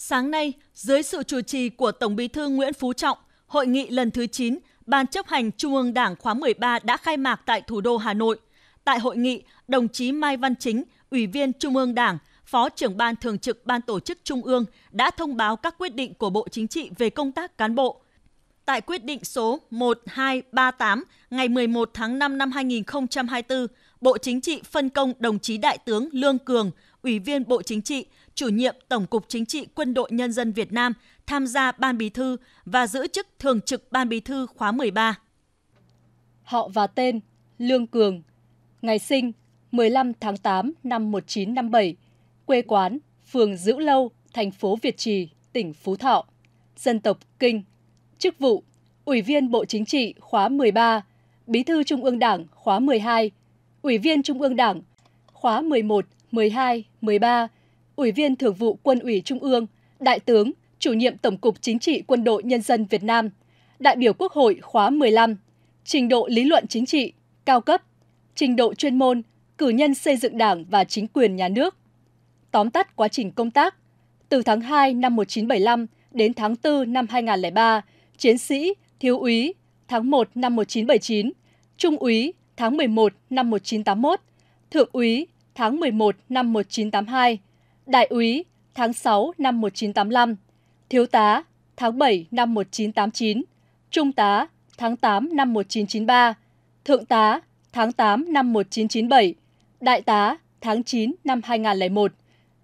Sáng nay, dưới sự chủ trì của Tổng Bí thư Nguyễn Phú Trọng, hội nghị lần thứ 9 Ban chấp hành Trung ương Đảng khóa 13 đã khai mạc tại thủ đô Hà Nội. Tại hội nghị, đồng chí Mai Văn Chính, Ủy viên Trung ương Đảng, Phó trưởng ban thường trực Ban tổ chức Trung ương đã thông báo các quyết định của Bộ Chính trị về công tác cán bộ. Tại quyết định số 1238 ngày 11 tháng 5 năm 2024, Bộ Chính trị phân công đồng chí Đại tướng Lương Cường, Ủy viên Bộ Chính trị, chủ nhiệm Tổng cục Chính trị Quân đội Nhân dân Việt Nam, tham gia Ban Bí thư và giữ chức Thường trực Ban Bí thư khóa 13. Họ và tên Lương Cường, ngày sinh 15 tháng 8 năm 1957, quê quán phường Dữ Lâu, thành phố Việt Trì, tỉnh Phú Thọ, dân tộc Kinh, chức vụ Ủy viên Bộ Chính trị khóa 13, Bí thư Trung ương Đảng khóa 12, Ủy viên Trung ương Đảng khóa 11, 12, 13, Ủy viên Thường vụ Quân ủy Trung ương, Đại tướng, Chủ nhiệm Tổng cục Chính trị Quân đội Nhân dân Việt Nam, đại biểu Quốc hội khóa 15, trình độ lý luận chính trị, cao cấp, trình độ chuyên môn, cử nhân xây dựng đảng và chính quyền nhà nước. Tóm tắt quá trình công tác, từ tháng 2 năm 1975 đến tháng 4 năm 2003, chiến sĩ, thiếu úy, tháng 1 năm 1979, trung úy, tháng 11 năm 1981, thượng úy, tháng 11 năm 1982, Đại úy tháng 6 năm 1985, Thiếu tá tháng 7 năm 1989, Trung tá tháng 8 năm 1993, Thượng tá tháng 8 năm 1997, Đại tá tháng 9 năm 2001,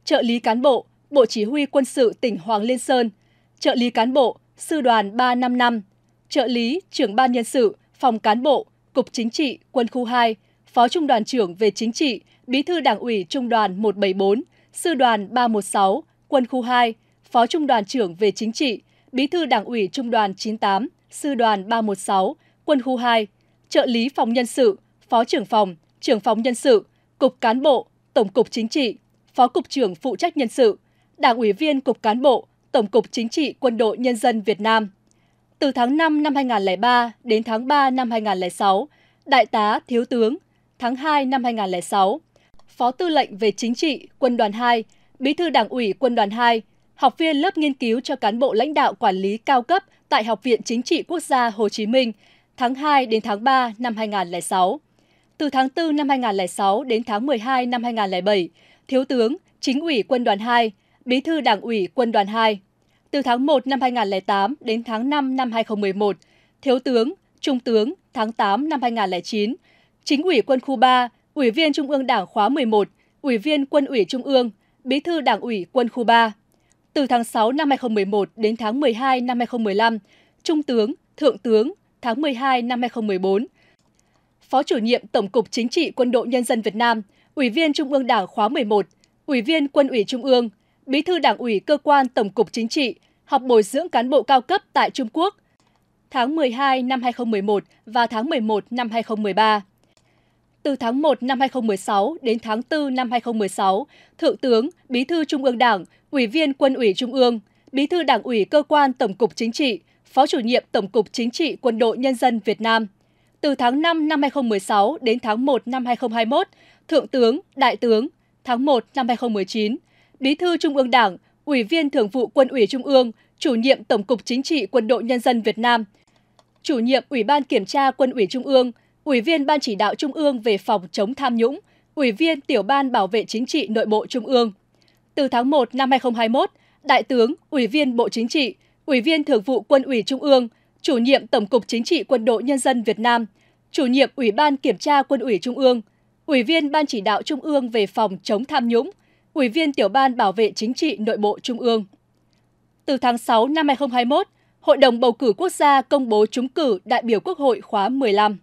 trợ lý cán bộ Bộ Chỉ huy Quân sự tỉnh Hoàng Liên Sơn, trợ lý cán bộ Sư đoàn 355, trợ lý trưởng ban nhân sự Phòng cán bộ Cục Chính trị Quân khu 2, Phó Trung đoàn trưởng về Chính trị, Bí thư Đảng ủy Trung đoàn 174, Sư đoàn 316, Quân khu 2, Phó Trung đoàn trưởng về chính trị, Bí thư Đảng ủy Trung đoàn 98, Sư đoàn 316, Quân khu 2, Trợ lý phòng nhân sự, Phó trưởng phòng, trưởng phòng nhân sự, Cục cán bộ, Tổng cục chính trị, Phó cục trưởng phụ trách nhân sự, Đảng ủy viên Cục cán bộ, Tổng cục chính trị Quân đội Nhân dân Việt Nam. Từ tháng 5 năm 2003 đến tháng 3 năm 2006, Đại tá Thiếu tướng, tháng 2 năm 2006, Phó Tư lệnh về Chính trị, Quân đoàn 2, Bí thư Đảng ủy Quân đoàn 2, học viên lớp nghiên cứu cho cán bộ lãnh đạo quản lý cao cấp tại Học viện Chính trị Quốc gia Hồ Chí Minh tháng 2 đến tháng 3 năm 2006. Từ tháng 4 năm 2006 đến tháng 12 năm 2007, Thiếu tướng, Chính ủy Quân đoàn 2, Bí thư Đảng ủy Quân đoàn 2. Từ tháng 1 năm 2008 đến tháng 5 năm 2011, Thiếu tướng, Trung tướng tháng 8 năm 2009, Chính ủy Quân khu 3, Ủy viên Trung ương Đảng khóa 11, Ủy viên Quân ủy Trung ương, Bí thư Đảng ủy Quân khu 3. Từ tháng 6 năm 2011 đến tháng 12 năm 2015, Trung tướng, Thượng tướng, tháng 12 năm 2014. Phó chủ nhiệm Tổng cục Chính trị Quân đội Nhân dân Việt Nam, Ủy viên Trung ương Đảng khóa 11, Ủy viên Quân ủy Trung ương, Bí thư Đảng ủy cơ quan Tổng cục Chính trị, học bồi dưỡng cán bộ cao cấp tại Trung Quốc, tháng 12 năm 2011 và tháng 11 năm 2013 từ tháng 1 năm 2016 đến tháng 4 năm 2016, Thượng tướng, Bí thư Trung ương Đảng, Ủy viên Quân ủy Trung ương, Bí thư Đảng ủy Cơ quan Tổng cục Chính trị, Phó chủ nhiệm Tổng cục Chính trị Quân đội Nhân dân Việt Nam. Từ tháng 5 năm 2016 đến tháng 1 năm 2021, Thượng tướng, Đại tướng, tháng 1 năm 2019, Bí thư Trung ương Đảng, Ủy viên Thường vụ Quân ủy Trung ương, Chủ nhiệm Tổng cục Chính trị Quân đội Nhân dân Việt Nam, Chủ nhiệm Ủy ban Kiểm tra Quân ủy Trung ương, Ủy viên Ban chỉ đạo Trung ương về phòng chống tham nhũng, Ủy viên Tiểu ban Bảo vệ Chính trị Nội bộ Trung ương. Từ tháng 1 năm 2021, Đại tướng, Ủy viên Bộ Chính trị, Ủy viên Thường vụ Quân ủy Trung ương, Chủ nhiệm Tổng cục Chính trị Quân đội Nhân dân Việt Nam, Chủ nhiệm Ủy ban Kiểm tra Quân ủy Trung ương, Ủy viên Ban chỉ đạo Trung ương về phòng chống tham nhũng, Ủy viên Tiểu ban Bảo vệ Chính trị Nội bộ Trung ương. Từ tháng 6 năm 2021, Hội đồng Bầu cử Quốc gia công bố trúng cử đại biểu Quốc hội khóa 15.